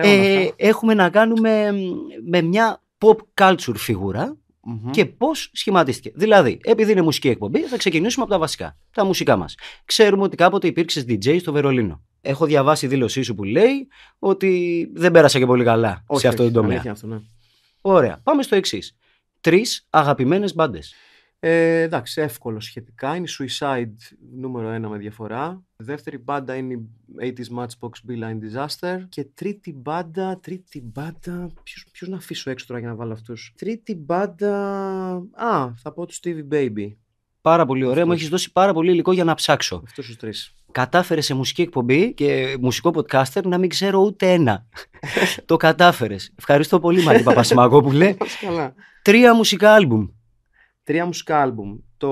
ε, έχουμε να κάνουμε με μια pop culture φιγουρα και πώς σχηματίστηκε. Δηλαδή, επειδή είναι μουσική εκπομπή, θα ξεκινήσουμε από τα βασικά, τα μουσικά μας. Ξέρουμε ότι κάποτε υπήρξε DJ στο Βερολίνο. Έχω διαβάσει δήλωσή σου που λέει ότι δεν πέρασα και πολύ καλά σε αυτό το τομέα. Ναι. Ωραία. Πάμε στο εξής. Τρεις αγαπημένες μπάντες. Ε, εντάξει, εύκολο σχετικά. Είναι η Suicide νούμερο ένα με διαφορά. Δεύτερη μπάντα είναι η 80s Matchbox Beeline Disaster. Και τρίτη μπάντα, τρίτη μπάντα. Ποιος να αφήσω έξω τώρα για να βάλω αυτούς. Τρίτη μπάντα. Α, θα πω του Stevie Baby. Πάρα πολύ ωραίο. Μου έχεις δώσει πάρα πολύ υλικό για να ψάξω. Αυτού του τρεις. Κατάφερες σε μουσική εκπομπή και μουσικό podcaster να μην ξέρω ούτε ένα. Το κατάφερες. Ευχαριστώ πολύ, Μαρή Παπασημακόπουλε. Τρία μουσικά άλμπουμ τρία μουσικά άλμπουμ, το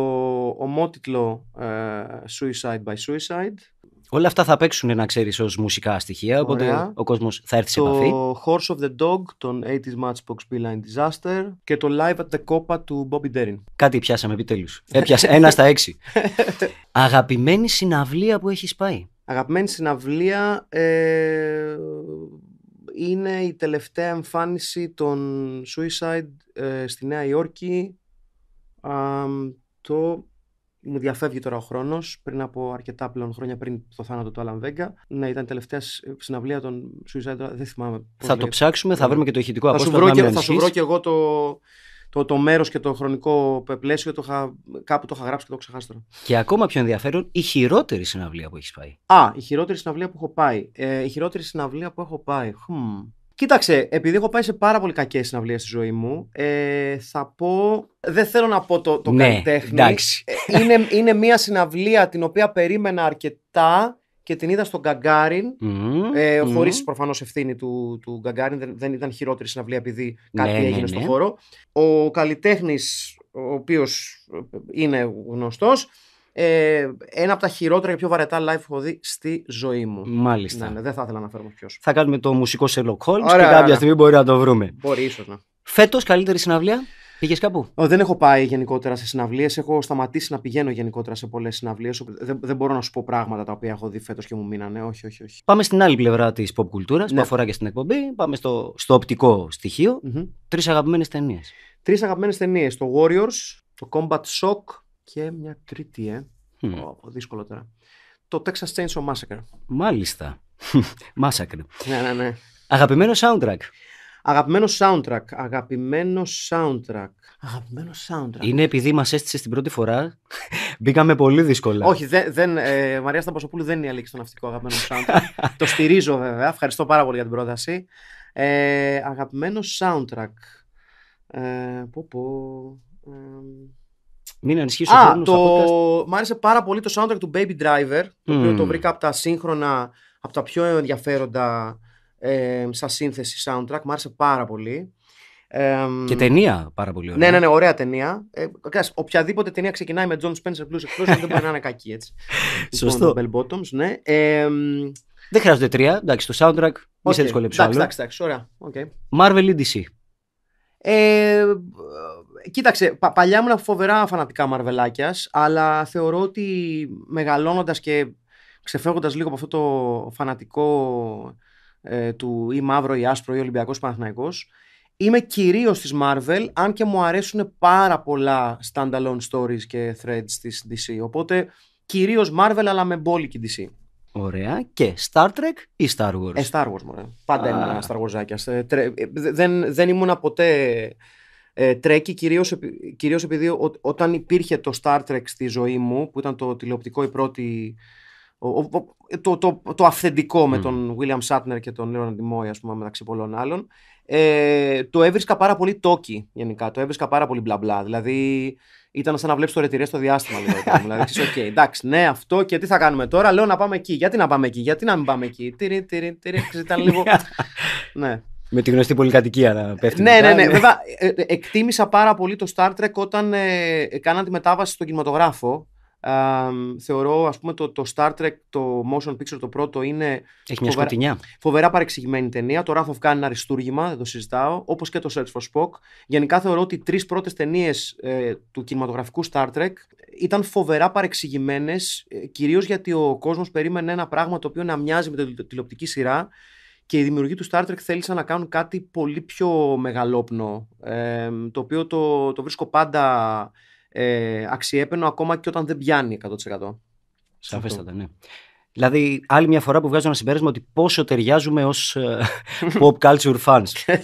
ομότιτλο ε, Suicide by Suicide. Όλα αυτά θα παίξουν να ξέρεις ως μουσικά στοιχεία, οπότε ο κόσμος θα έρθει σε επαφή. Το Horse of the Dog, τον 80s Matchbox Beeline Disaster και το Live at the Copa του Bobby Darin. Κάτι πιάσαμε επιτέλους. Έπιασε ένα στα έξι. Αγαπημένη συναυλία που έχεις πάει. Αγαπημένη συναυλία ε, είναι η τελευταία εμφάνιση των Suicide ε, στη Νέα Υόρκη Α, το μου διαφεύγει τώρα ο χρόνος πριν από αρκετά πλέον χρόνια πριν το θάνατο του Άλαν Βέγκα. Να ήταν τελευταία συναυλία των Suicide δεν θυμάμαι. θα το ψάξουμε, θα ναι. βρούμε και το ηχητικό απόσπασμα. Θα, σου βρω, θα σου βρω και εγώ το, το, το μέρος και το χρονικό πλαίσιο το χα, κάπου το είχα γράψει και το ξεχάστηκα. Και ακόμα πιο ενδιαφέρον, η χειρότερη συναυλία που έχεις πάει. Α, η χειρότερη συναυλία που έχω πάει. Ε, η χειρότερη συναυλία που έχω πάει. Κοίταξε, επειδή έχω πάει σε πάρα πολύ κακές συναυλίες στη ζωή μου, ε, θα πω. Δεν θέλω να πω το, το ναι, καλλιτέχνη. Ε, είναι, είναι μια συναυλία την οποία περίμενα αρκετά και την είδα στον Γκαγκάριν. Mm, ε, Χωρίς mm. προφανώς ευθύνη του, του Γκαγκάριν. Δεν, ήταν χειρότερη συναυλία επειδή ναι, κάτι ναι, έγινε ναι, στον χώρο. Ο καλλιτέχνης, ο οποίος ε, ε, είναι γνωστός, ε, ένα από τα χειρότερα και πιο βαρετά live που έχω δει στη ζωή μου. Μάλιστα. Ναι, ναι δεν θα ήθελα να φέρω ποιος. Θα κάνουμε το μουσικό Sherlock Holmes και κάποια στιγμή μπορεί να το βρούμε. Μπορεί, ίσως να. Φέτος, καλύτερη συναυλία. Πήγες κάπου. Δεν έχω πάει γενικότερα σε συναυλίες. Έχω σταματήσει να πηγαίνω γενικότερα σε πολλές συναυλίες. Δεν, δεν μπορώ να σου πω πράγματα τα οποία έχω δει φέτος και μου μείνανε. Όχι, όχι, όχι. Πάμε στην άλλη πλευρά της pop κουλτούρας ναι. που αφορά και στην εκπομπή. Πάμε στο, στο οπτικό στοιχείο. Mm-hmm. Τρεις αγαπημένες ταινίες. Τρεις αγαπημένες ταινίες. Το Warriors, το Combat Shock και μια τρίτη, ε. Mm. δύσκολο τώρα. Το Texas Chainsaw Massacre. Μάλιστα. Massacre. Ναι, ναι, ναι. Αγαπημένο soundtrack. Αγαπημένο soundtrack. Αγαπημένο soundtrack. Αγαπημένο soundtrack. Είναι επειδή μας έστησε την πρώτη φορά. Μπήκαμε πολύ δύσκολα. Όχι, δεν, δεν, ε, Μαρία Σταμπασοπούλου δεν είναι η αλήξη στο ναυτικό αγαπημένο soundtrack. το στηρίζω βέβαια. Ευχαριστώ πάρα πολύ για την πρόταση. Ε, αγαπημένο soundtrack. Ε, πω πω. Μην το... Μ' άρεσε πάρα πολύ το soundtrack του Baby Driver, το οποίο το mm. βρήκα από τα σύγχρονα, από τα πιο ενδιαφέροντα ε, σαν σύνθεση soundtrack. Μ' άρεσε πάρα πολύ. Ε, και ταινία πάρα πολύ ωραία. Ναι, ναι, ναι, ωραία ταινία. Ε, οποιαδήποτε ταινία ξεκινάει με John Spencer Blues εκτό δεν μπορεί να είναι κακή έτσι. Λοιπόν, Σωστό. Bell Bottoms, ναι. Ε, δεν χρειάζονται τρία. Εντάξει, το soundtrack okay. μη σε δυσκολέψει Εντάξει, εντάξει, ωραία. Okay. Marvel ή DC. Ε, Κοίταξε, πα, παλιά ήμουν φοβερά φανατικά μαρβελάκιας, αλλά θεωρώ ότι μεγαλώνοντας και ξεφεύγοντας λίγο από αυτό το φανατικό ε, του ή μαύρο ή άσπρο ή Ολυμπιακός Παναθυναϊκό, είμαι κυρίως της Marvel, αν και μου αρέσουν πάρα πολλά standalone stories και threads της DC. Οπότε κυρίως Marvel, αλλά με μπόλικη DC. Ωραία. Και Star Trek ή Star Wars. Ε, Star Wars, μωρέ. Πάντα ah. ήμουν Star Wars. Ε, ε, δεν ήμουν ποτέ ε, τρέκει κυρίως, κυρίως επειδή όταν υπήρχε το Star Trek στη ζωή μου, που ήταν το τηλεοπτικό η πρώτη... Ο, το, το, το, αυθεντικό με τον William Shatner και τον Leonard Nimoy, ας πούμε, μεταξύ πολλών άλλων, ε, το έβρισκα πάρα πολύ τόκι γενικά, το έβρισκα πάρα πολύ μπλα μπλα, δηλαδή ήταν σαν να βλέπεις το ρετυρές στο διάστημα. δηλαδή, okay, εντάξει, ναι, αυτό και τι θα κάνουμε τώρα. Λέω να πάμε εκεί. Γιατί να πάμε εκεί, γιατί να μην πάμε εκεί. Τυρί, τυρί, τυρί, ήταν λίγο. ναι. Με τη γνωστή πολυκατοικία να πέφτει. Ναι, ναι, ναι. Βέβαια, ε, ε, εκτίμησα πάρα πολύ το Star Trek όταν ε, ε τη μετάβαση στον κινηματογράφο. θεωρώ, ας πούμε, το, Star Trek, το motion picture, το πρώτο είναι. Έχει μια φοβερά, φοβερά παρεξηγημένη ταινία. Το Wrath of Khan είναι αριστούργημα, δεν το συζητάω. Όπως και το Search for Spock. Γενικά θεωρώ ότι οι τρεις πρώτες ταινίες του κινηματογραφικού Star Trek ήταν φοβερά παρεξηγημένες, κυρίως γιατί ο κόσμος περίμενε ένα πράγμα το οποίο να μοιάζει με την τηλεοπτική σειρά και οι δημιουργοί του Star Trek θέλησαν να κάνουν κάτι πολύ πιο μεγαλόπνο, ε, το οποίο το, το βρίσκω πάντα ε, αξιέπαινο ακόμα και όταν δεν πιάνει 100%. Σαφέστατα, ναι. Δηλαδή, άλλη μια φορά που βγάζω ένα συμπέρασμα ότι πόσο ταιριάζουμε ως ε, pop culture fans.